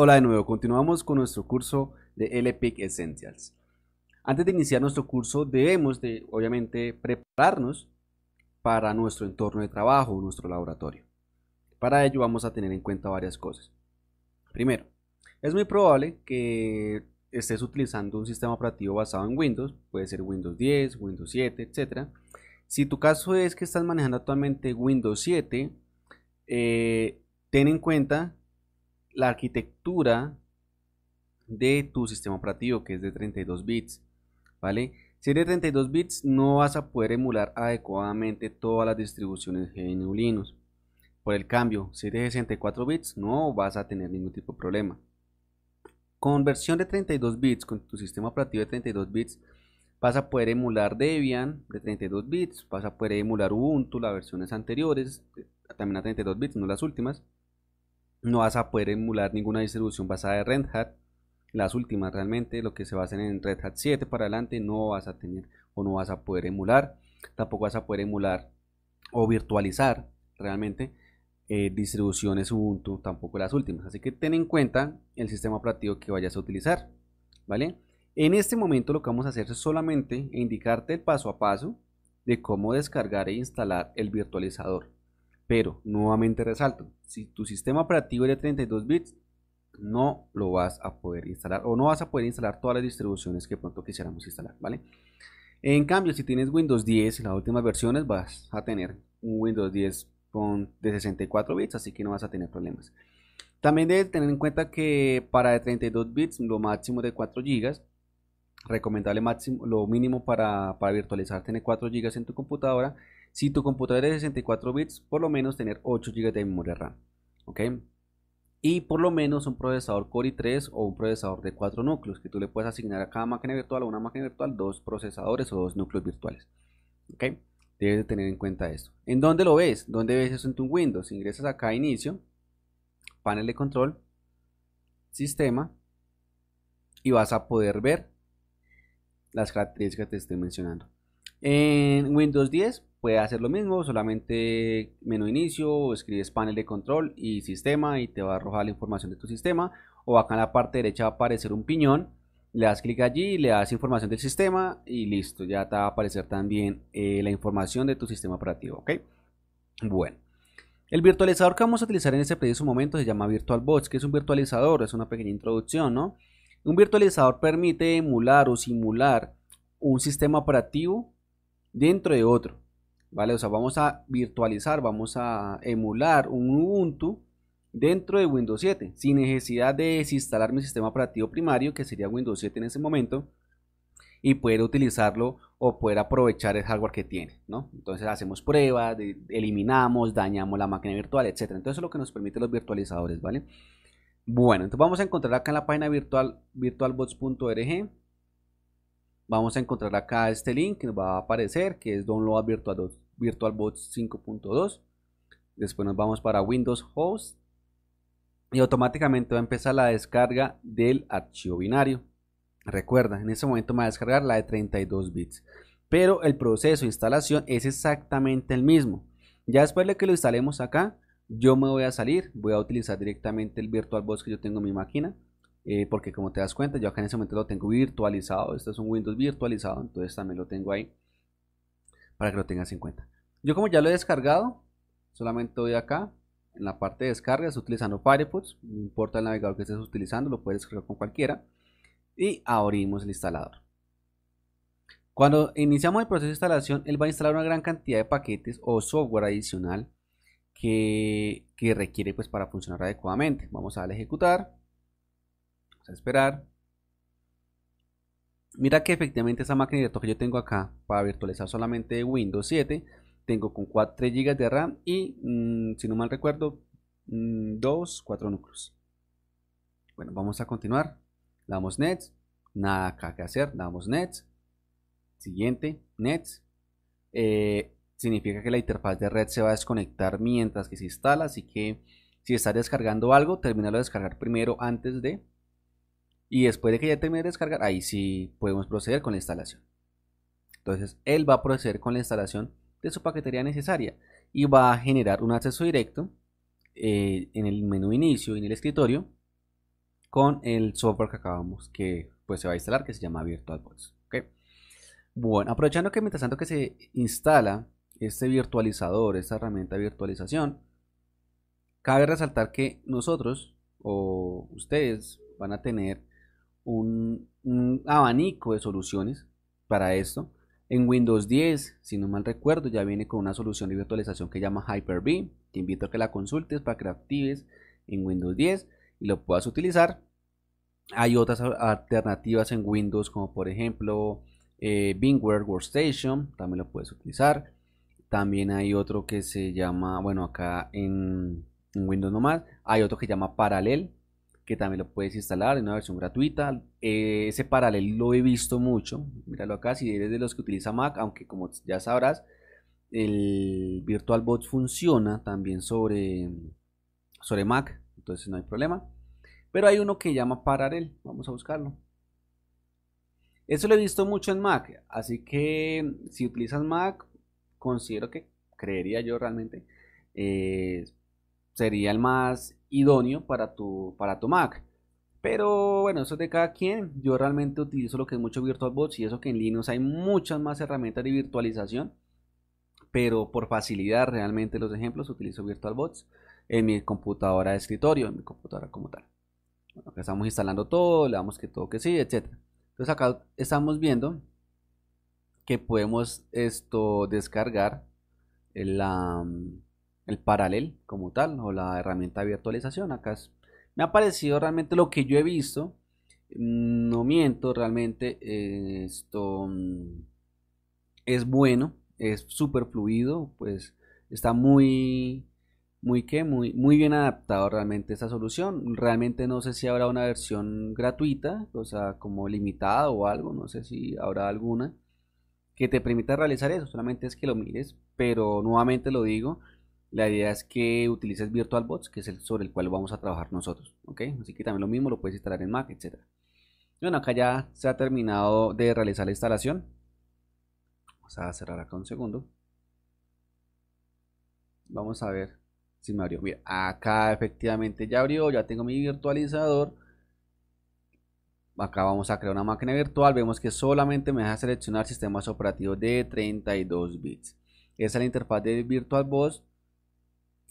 Hola de nuevo, continuamos con nuestro curso de LPIC Essentials. Antes de iniciar nuestro curso debemos de, obviamente, prepararnos para nuestro entorno de trabajo, nuestro laboratorio. Para ello vamos a tener en cuenta varias cosas. Primero, es muy probable que estés utilizando un sistema operativo basado en Windows, puede ser Windows 10, Windows 7, etc. Si tu caso es que estás manejando actualmente Windows 7, eh, ten en cuenta la arquitectura de tu sistema operativo, que es de 32 bits, ¿vale? Si es de 32 bits, no vas a poder emular adecuadamente todas las distribuciones GNU Linux. Por el cambio, si eres de 64 bits, no vas a tener ningún tipo de problema. Con versión de 32 bits, con tu sistema operativo de 32 bits, vas a poder emular Debian de 32 bits, vas a poder emular Ubuntu, las versiones anteriores, también a 32 bits, no las últimas no vas a poder emular ninguna distribución basada en Red Hat. Las últimas realmente, lo que se basen en Red Hat 7 para adelante, no vas a tener o no vas a poder emular. Tampoco vas a poder emular o virtualizar realmente eh, distribuciones Ubuntu, tampoco las últimas. Así que ten en cuenta el sistema operativo que vayas a utilizar. ¿Vale? En este momento lo que vamos a hacer es solamente indicarte el paso a paso de cómo descargar e instalar el virtualizador. Pero nuevamente resalto, si tu sistema operativo es de 32 bits, no lo vas a poder instalar o no vas a poder instalar todas las distribuciones que pronto quisiéramos instalar, ¿vale? En cambio, si tienes Windows 10 las últimas versiones, vas a tener un Windows 10 de 64 bits, así que no vas a tener problemas. También debes tener en cuenta que para de 32 bits, lo máximo de 4 GB, recomendable máximo, lo mínimo para, para virtualizar, tener 4 GB en tu computadora si tu computadora es de 64 bits, por lo menos tener 8 GB de memoria RAM. ¿Ok? Y por lo menos un procesador Core i3 o un procesador de 4 núcleos, que tú le puedes asignar a cada máquina virtual o una máquina virtual dos procesadores o dos núcleos virtuales. ¿Ok? Debes de tener en cuenta esto. ¿En dónde lo ves? ¿Dónde ves eso en tu Windows? Ingresas acá a Inicio, panel de control, Sistema, y vas a poder ver las características que te estoy mencionando. En Windows 10 puede hacer lo mismo, solamente menú inicio, escribes panel de control y sistema y te va a arrojar la información de tu sistema. O acá en la parte derecha va a aparecer un piñón, le das clic allí, le das información del sistema y listo, ya te va a aparecer también eh, la información de tu sistema operativo, ¿ok? Bueno. El virtualizador que vamos a utilizar en este preciso momento se llama VirtualBox, que es un virtualizador, es una pequeña introducción, ¿no? Un virtualizador permite emular o simular un sistema operativo dentro de otro vamos a virtualizar, vamos a emular un Ubuntu dentro de Windows 7, sin necesidad de desinstalar mi sistema operativo primario, que sería Windows 7 en ese momento, y poder utilizarlo o poder aprovechar el hardware que tiene, ¿no? Entonces hacemos pruebas, eliminamos, dañamos la máquina virtual, etc. Entonces eso es lo que nos permite los virtualizadores, ¿vale? Bueno, entonces vamos a encontrar acá en la página virtual virtualbots.org vamos a encontrar acá este link que nos va a aparecer, que es Download VirtualBox 5.2. Después nos vamos para Windows Host y automáticamente va a empezar la descarga del archivo binario. Recuerda, en ese momento me va a descargar la de 32 bits. Pero el proceso de instalación es exactamente el mismo. Ya después de que lo instalemos acá, yo me voy a salir, voy a utilizar directamente el VirtualBox que yo tengo en mi máquina eh, porque como te das cuenta, yo acá en ese momento lo tengo virtualizado, este es un Windows virtualizado, entonces también lo tengo ahí para que lo tengas en cuenta. Yo como ya lo he descargado, solamente voy acá, en la parte de descargas, utilizando Firefox, no importa el navegador que estés utilizando, lo puedes descargar con cualquiera, y abrimos el instalador. Cuando iniciamos el proceso de instalación, él va a instalar una gran cantidad de paquetes o software adicional que, que requiere pues, para funcionar adecuadamente. Vamos a darle a ejecutar esperar. Mira que efectivamente esa máquina de que yo tengo acá para virtualizar solamente Windows 7, tengo con 4, 3 GB de RAM y, mm, si no mal recuerdo, 2, mm, 4 núcleos. Bueno, vamos a continuar. damos nets Nada acá que hacer. damos nets Siguiente. nets eh, significa que la interfaz de red se va a desconectar mientras que se instala. Así que si está descargando algo, termina de descargar primero antes de y después de que ya termine de descargar, ahí sí podemos proceder con la instalación. Entonces, él va a proceder con la instalación de su paquetería necesaria y va a generar un acceso directo eh, en el menú inicio en el escritorio con el software que acabamos que pues se va a instalar que se llama VirtualBox. ¿okay? Bueno, aprovechando que mientras tanto que se instala este virtualizador, esta herramienta de virtualización, cabe resaltar que nosotros o ustedes van a tener un, abanico de soluciones para esto. En Windows 10, si no mal recuerdo, ya viene con una solución de virtualización que llama Hyper-V. Te invito a que la consultes para que actives en Windows 10 y lo puedas utilizar. Hay otras alternativas en Windows como por ejemplo eh, Bingware Workstation, también lo puedes utilizar. También hay otro que se llama, bueno acá en, en Windows nomás, hay otro que se llama Parallel, que también lo puedes instalar en una versión gratuita. Eh, ese paralel lo he visto mucho. Míralo acá, si eres de los que utiliza Mac, aunque como ya sabrás, el VirtualBox funciona también sobre, sobre Mac, entonces no hay problema. Pero hay uno que llama paralel, vamos a buscarlo. Eso lo he visto mucho en Mac, así que si utilizas Mac, considero que, creería yo realmente, eh, sería el más idóneo para tu, para tu Mac. Pero bueno, eso es de cada quien. Yo realmente utilizo lo que es mucho VirtualBox y eso que en Linux hay muchas más herramientas de virtualización. Pero por facilidad realmente los ejemplos utilizo VirtualBox en mi computadora de escritorio, en mi computadora como tal. acá estamos instalando todo, le damos que todo que sí, etc. Entonces acá estamos viendo que podemos esto descargar en la el paralel como tal o la herramienta de virtualización. Acá me ha parecido realmente lo que yo he visto. Mm, no miento, realmente eh, esto mm, es bueno, es súper fluido, pues está muy, muy, muy, muy bien adaptado realmente esta solución. Realmente no sé si habrá una versión gratuita, o sea, como limitada o algo, no sé si habrá alguna que te permita realizar eso, solamente es que lo mires, pero nuevamente lo digo, la idea es que utilices VirtualBox que es el sobre el cual vamos a trabajar nosotros. ¿ok? Así que también lo mismo lo puedes instalar en Mac, etc. Bueno, acá ya se ha terminado de realizar la instalación. Vamos a cerrar acá un segundo. Vamos a ver si me abrió. Mira, acá efectivamente ya abrió, ya tengo mi virtualizador. Acá vamos a crear una máquina virtual. Vemos que solamente me deja seleccionar sistemas operativos de 32 bits. Esa es la interfaz de VirtualBox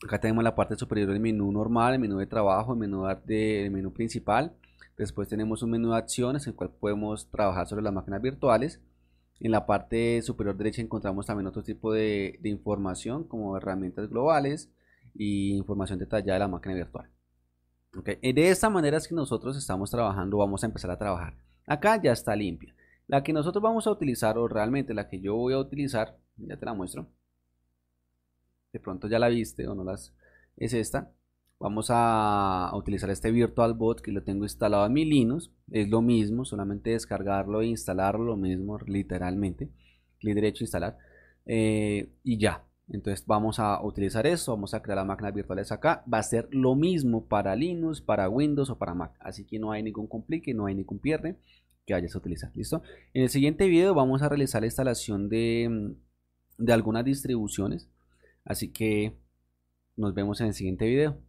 Acá tenemos la parte superior del menú normal, el menú de trabajo, el menú, de, menú principal. Después tenemos un menú de acciones, en el cual podemos trabajar sobre las máquinas virtuales. En la parte superior derecha encontramos también otro tipo de, información, como herramientas globales y información detallada de la máquina virtual. Okay. Eh, de esta manera es que nosotros estamos trabajando, vamos a empezar a trabajar. Acá ya está limpia. La que nosotros vamos a utilizar, o realmente la que yo voy a utilizar, ya te la muestro, de pronto ya la viste o no las es esta. Vamos a, utilizar este bot que lo tengo instalado en mi Linux. Es lo mismo, solamente descargarlo e instalarlo, lo mismo literalmente. Clic derecho, instalar. Eh, y ya. Entonces vamos a utilizar eso, vamos a crear máquina máquinas virtuales acá. Va a ser lo mismo para Linux, para Windows o para Mac. Así que no hay ningún complique, no hay ningún pierde que vayas a utilizar. ¿Listo? En el siguiente video vamos a realizar la instalación de, mm, de algunas distribuciones Así que nos vemos en el siguiente video.